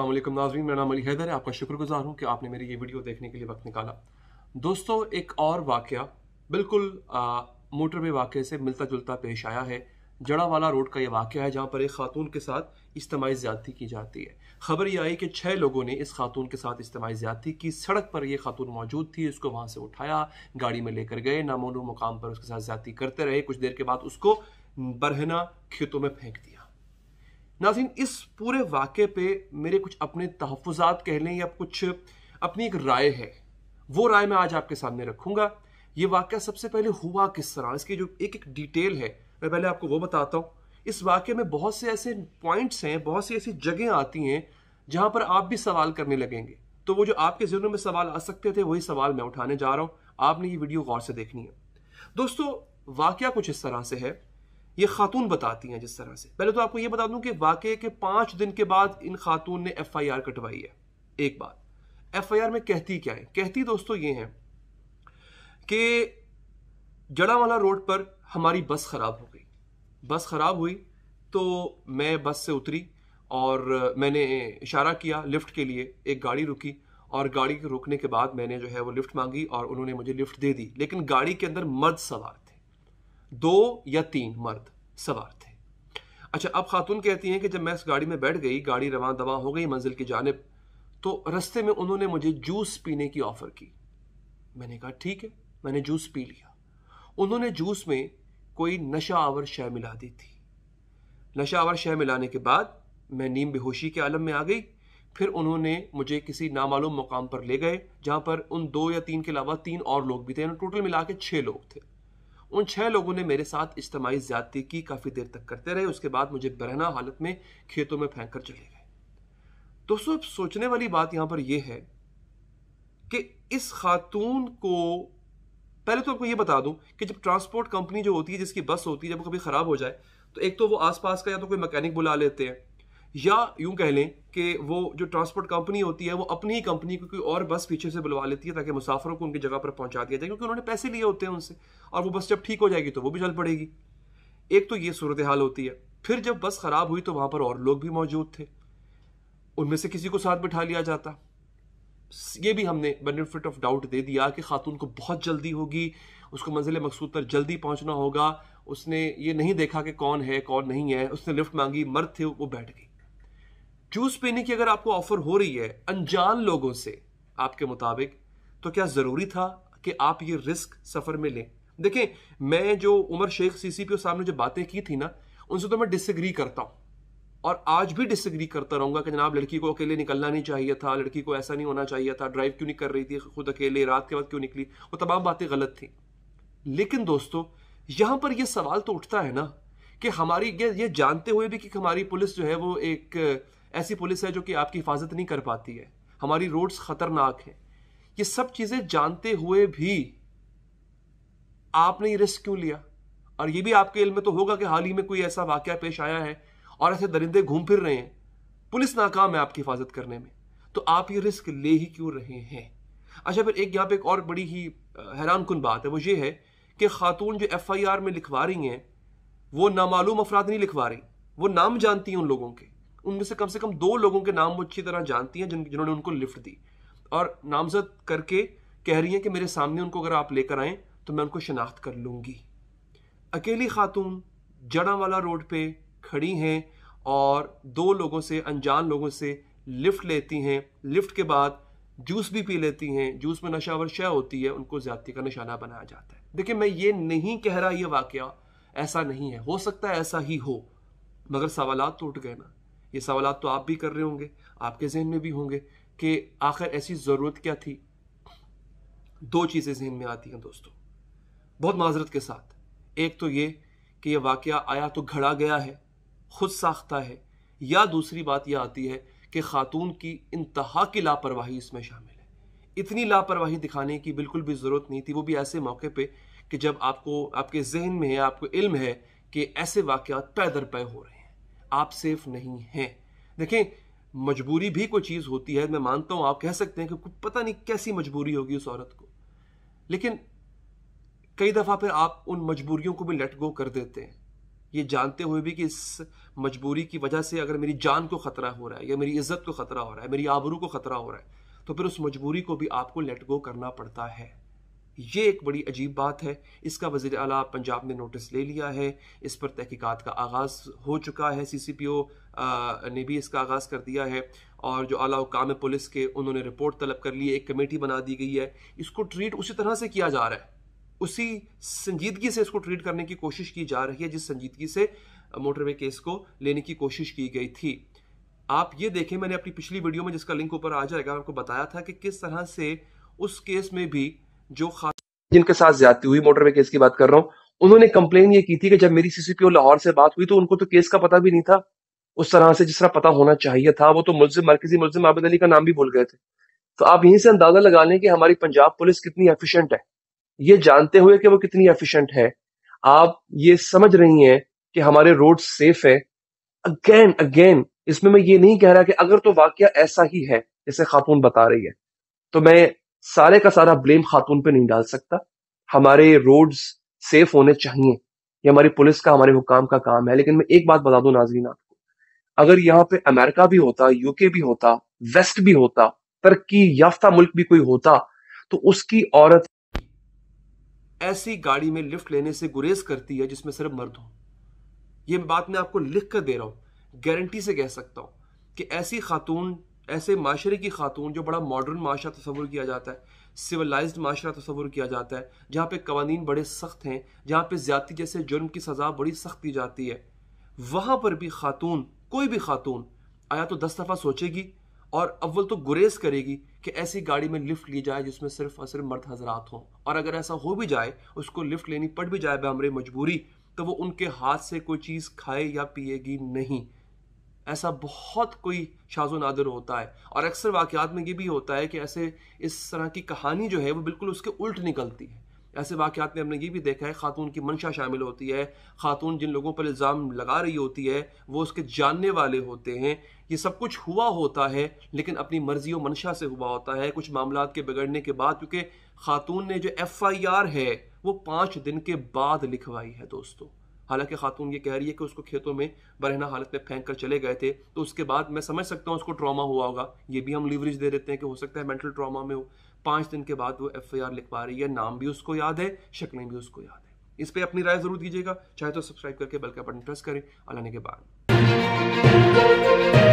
असलम नाजरीन मेरा नाम अली हैदर है आपका शुक्रगुजार हूँ कि आपने मेरी ये वीडियो देखने के लिए वक्त निकाला दोस्तों एक और वाक़ बिल्कुल मोटरवे वाक़े से मिलता जुलता पेश आया है जड़ा वाला रोड का ये वाक़ है जहाँ पर एक खातून के साथ इज्तमाही ज़्यादती की जाती है खबर यह आई कि छः लोगों ने इस खातून के साथ इज्तमाही ज़्यादती की सड़क पर यह खातून मौजूद थी उसको वहाँ से उठाया गाड़ी में लेकर गए नामोनू मुकाम पर उसके साथ ज़्यादती करते रहे कुछ देर के बाद उसको बरहना खेतों में फेंक दिया नाजिन इस पूरे वाक़े पे मेरे कुछ अपने तहफ़ात कह लें या कुछ अपनी एक राय है वो राय मैं आज आपके सामने रखूँगा ये वाक़ सबसे पहले हुआ किस तरह इसकी जो एक एक डिटेल है मैं पहले आपको वो बताता हूँ इस वाक्य में बहुत से ऐसे पॉइंट्स हैं बहुत सी ऐसी जगह आती हैं जहाँ पर आप भी सवाल करने लगेंगे तो वो जो आपके जहनों में सवाल आ सकते थे वही सवाल मैं उठाने जा रहा हूँ आपने ये वीडियो गौर से देखनी है दोस्तों वाक़ कुछ इस तरह से है ये खातून बताती हैं जिस तरह से पहले तो आपको ये बता दूं कि वाकई के पाँच दिन के बाद इन खातून ने एफ आई आर कटवाई है एक बात एफ आई आर में कहती क्या है कहती दोस्तों ये है कि जड़ावाला रोड पर हमारी बस ख़राब हो गई बस ख़राब हुई तो मैं बस से उतरी और मैंने इशारा किया लिफ्ट के लिए एक गाड़ी रुकी और गाड़ी के रुकने के बाद मैंने जो है वो लिफ्ट मांगी और उन्होंने मुझे लिफ्ट दे दी लेकिन गाड़ी के अंदर मर्द सवार थे दो या तीन मर्द सवार थे अच्छा अब खातून कहती हैं कि जब मैं इस गाड़ी में बैठ गई गाड़ी रवान दवा हो गई मंजिल की जानब तो रस्ते में उन्होंने मुझे जूस पीने की ऑफ़र की मैंने कहा ठीक है मैंने जूस पी लिया उन्होंने जूस में कोई नशा आवर शय मिला दी थी नशा आवर शय मिलाने के बाद मैं नीम बेहोशी के आलम में आ गई फिर उन्होंने मुझे किसी नामालूम मुकाम पर ले गए जहाँ पर उन दो या तीन के अलावा तीन और लोग भी थे टोटल मिला के छः लोग थे उन छह लोगों ने मेरे साथ इज्तमाही ज्यादती की काफ़ी देर तक करते रहे उसके बाद मुझे बरहना हालत में खेतों में फेंक कर चले गए दोस्तों सोचने वाली बात यहां पर यह है कि इस खातून को पहले तो आपको यह बता दूं कि जब ट्रांसपोर्ट कंपनी जो होती है जिसकी बस होती है जब कभी ख़राब हो जाए तो एक तो वो आसपास का या तो कोई मैकेनिक बुला लेते हैं या यूं कह लें कि वो जो ट्रांसपोर्ट कंपनी होती है वो अपनी ही कंपनी को कोई और बस पीछे से बुलवा लेती है ताकि मुसाफरों को उनकी जगह पर पहुंचा दिया जाए क्योंकि उन्होंने पैसे लिए होते हैं उनसे और वो बस जब ठीक हो जाएगी तो वो भी चल पड़ेगी एक तो ये सूरत हाल होती है फिर जब बस ख़राब हुई तो वहाँ पर और लोग भी मौजूद थे उनमें से किसी को साथ बिठा लिया जाता ये भी हमने बेनिफिट ऑफ डाउट दे दिया कि खातून को बहुत जल्दी होगी उसको मंजिल मकसूद पर जल्दी पहुंचना होगा उसने ये नहीं देखा कि कौन है कौन नहीं है उसने लिफ्ट मांगी मर्द थे वो बैठ गई जूस पीने की अगर आपको ऑफर हो रही है अनजान लोगों से आपके मुताबिक तो क्या ज़रूरी था कि आप ये रिस्क सफ़र में लें देखें मैं जो उमर शेख सी पी सामने जो बातें की थी ना उनसे तो मैं डिसग्री करता हूँ और आज भी डिसग्री करता रहूंगा कि जनाब लड़की को अकेले निकलना नहीं चाहिए था लड़की को ऐसा नहीं होना चाहिए था ड्राइव क्यों नहीं कर रही थी खुद अकेले रात के बाद क्यों निकली वो तमाम बातें गलत थी लेकिन दोस्तों यहाँ पर यह सवाल तो उठता है ना कि हमारी ये जानते हुए भी कि हमारी पुलिस जो है वो एक ऐसी पुलिस है जो कि आपकी हिफाजत नहीं कर पाती है हमारी रोड्स खतरनाक हैं ये सब चीज़ें जानते हुए भी आपने ये रिस्क क्यों लिया और ये भी आपके इल्म में तो होगा कि हाल ही में कोई ऐसा वाक्य पेश आया है और ऐसे दरिंदे घूम फिर रहे हैं पुलिस नाकाम है आपकी हिफाजत करने में तो आप ये रिस्क ले ही क्यों रहे हैं अच्छा फिर एक यहाँ पे एक और बड़ी ही हैरान कन बात है वो ये है कि खातून जो एफ आई आर में लिखवा रही हैं वो नामालूम अफराद नहीं लिखवा रही वो नाम जानती हैं उन लोगों के उनमें से कम से कम दो लोगों के नाम वो अच्छी तरह जानती हैं जिन जिन्होंने उनको लिफ्ट दी और नामजद करके कह रही हैं कि मेरे सामने उनको अगर आप लेकर आएँ तो मैं उनको शनाख्त कर लूँगी अकेली खातून जड़ा वाला रोड पे खड़ी हैं और दो लोगों से अनजान लोगों से लिफ्ट लेती हैं लिफ्ट के बाद जूस भी पी लेती हैं जूस में नशावर शय होती है उनको ज्यादती का निशाना बनाया जाता है देखिए मैं ये नहीं कह रहा ये वाक़ ऐसा नहीं है हो सकता है ऐसा ही हो मगर सवाल तो उठ गए ना ये सवाल तो आप भी कर रहे होंगे आपके जहन में भी होंगे कि आखिर ऐसी ज़रूरत क्या थी दो चीज़ें जहन में आती हैं दोस्तों बहुत माजरत के साथ एक तो ये कि यह वाक़ आया तो घड़ा गया है खुद साख्ता है या दूसरी बात यह आती है कि खातून की इंतहा की लापरवाही इसमें शामिल है इतनी लापरवाही दिखाने की बिल्कुल भी ज़रूरत नहीं थी वो भी ऐसे मौके पर कि जब आपको आपके जहन में है आपको इल्म है कि ऐसे वाक़ पैदर पै हो रहे हैं आप सेफ नहीं हैं देखें मजबूरी भी कोई चीज़ होती है मैं मानता हूं आप कह सकते हैं कि पता नहीं कैसी मजबूरी होगी उस औरत को लेकिन कई दफ़ा फिर आप उन मजबूरियों को भी लेट गो कर देते हैं ये जानते हुए भी कि इस मजबूरी की वजह से अगर मेरी जान को ख़तरा हो रहा है या मेरी इज्जत को ख़तरा हो रहा है मेरी आबरू को ख़तरा हो रहा है तो फिर उस मजबूरी को भी आपको लेट गो करना पड़ता है ये एक बड़ी अजीब बात है इसका वजीर अला पंजाब ने नोटिस ले लिया है इस पर तहकीकात का आगाज़ हो चुका है सी सी पी ओ ने भी इसका आगाज़ कर दिया है और जो अला हुकाम पुलिस के उन्होंने रिपोर्ट तलब कर ली एक कमेटी बना दी गई है इसको ट्रीट उसी तरह से किया जा रहा है उसी संजीदगी से इसको ट्रीट करने की कोशिश की जा रही है जिस संजीदगी से मोटरवे केस को लेने की कोशिश की गई थी आप ये देखें मैंने अपनी पिछली वीडियो में जिसका लिंक ऊपर आ जाएगा आपको बताया था कि किस तरह से उस केस में भी जो जिनके साथ ज्यादा हुई मोटरवे केस की बात कर रहा हूँ उन्होंने कंप्लेन ये की थी कि जब मेरी सीसीपीओ लाहौर से बात हुई तो उनको तो केस का पता भी नहीं था उस तरह से जिस तरह पता होना चाहिए था वो तो मुलिम मरकजी मुलिम आबिद अली का नाम भी भूल गए थे तो आप यहीं से अंदाजा लगा लें कि हमारी पंजाब पुलिस कितनी एफिशिएंट है ये जानते हुए कि वो कितनी एफिशिएंट है आप ये समझ रही हैं कि हमारे रोड सेफ है अगेन अगेन इसमें मैं ये नहीं कह रहा कि अगर तो वाक्य ऐसा ही है जैसे खातून बता रही है तो मैं सारे का सारा ब्लेम खातून पे नहीं डाल सकता हमारे रोड्स सेफ होने चाहिए ये हमारी पुलिस का हमारे हुकाम का काम है लेकिन मैं एक बात बता दूं नाजरीन आपको अगर यहाँ पे अमेरिका भी होता यूके भी होता वेस्ट भी होता तरक्की याफ्ता मुल्क भी कोई होता तो उसकी औरत ऐसी गाड़ी में लिफ्ट लेने से गुरेज करती है जिसमें सिर्फ मर्द हो ये बात मैं आपको लिख कर दे रहा हूं गारंटी से कह सकता हूं कि ऐसी खातून ऐसे माशरे की खातून जो बड़ा मॉडर्न माशरा तस्वुर किया जाता है सिविलाइज्ड माशरा तस्वुर किया जाता है जहाँ पे कवानीन बड़े सख्त हैं जहाँ पे ज़्यादा जैसे जुर्म की सज़ा बड़ी सख्त दी जाती है वहाँ पर भी खातून कोई भी खातून आया तो दस दफ़ा सोचेगी और अव्वल तो गुरेज करेगी कि ऐसी गाड़ी में लिफ्ट ली जाए जिसमें सिर्फ और सिर्फ मर्द हजरात हों और अगर ऐसा हो भी जाए उसको लिफ्ट लेनी पड़ भी जाए बमरे मजबूरी तो वो उनके हाथ से कोई चीज़ खाए या पिएगी नहीं ऐसा बहुत कोई शाजो नादर होता है और अक्सर वाक़ात में ये भी होता है कि ऐसे इस तरह की कहानी जो है वो बिल्कुल उसके उल्ट निकलती है ऐसे वाक़ात में हमने ये भी देखा है ख़ातून की मंशा शामिल होती है ख़ातून जिन लोगों पर इल्ज़ाम लगा रही होती है वो उसके जानने वाले होते हैं ये सब कुछ हुआ होता है लेकिन अपनी मर्ज़ी और मंशा से हुआ होता है कुछ मामला के बिगड़ने के बाद क्योंकि ख़ातून ने जो एफ़ आई आर है वो पाँच दिन के बाद लिखवाई है दोस्तों हालांकि खातून ये कह रही है कि उसको खेतों में बरहना हालत में फेंक कर चले गए थे तो उसके बाद मैं समझ सकता हूँ उसको ट्रामा हुआ होगा ये भी हम लीवरेज दे देते हैं कि हो सकता है मेंटल ट्रामा में हो पाँच दिन के बाद वो एफ लिख पा रही है नाम भी उसको याद है शक्लें भी उसको याद है इस पर अपनी राय जरूर दीजिएगा चाहे तो सब्सक्राइब करके बल्कि अपन बटन प्रेस करें अलाने के बाद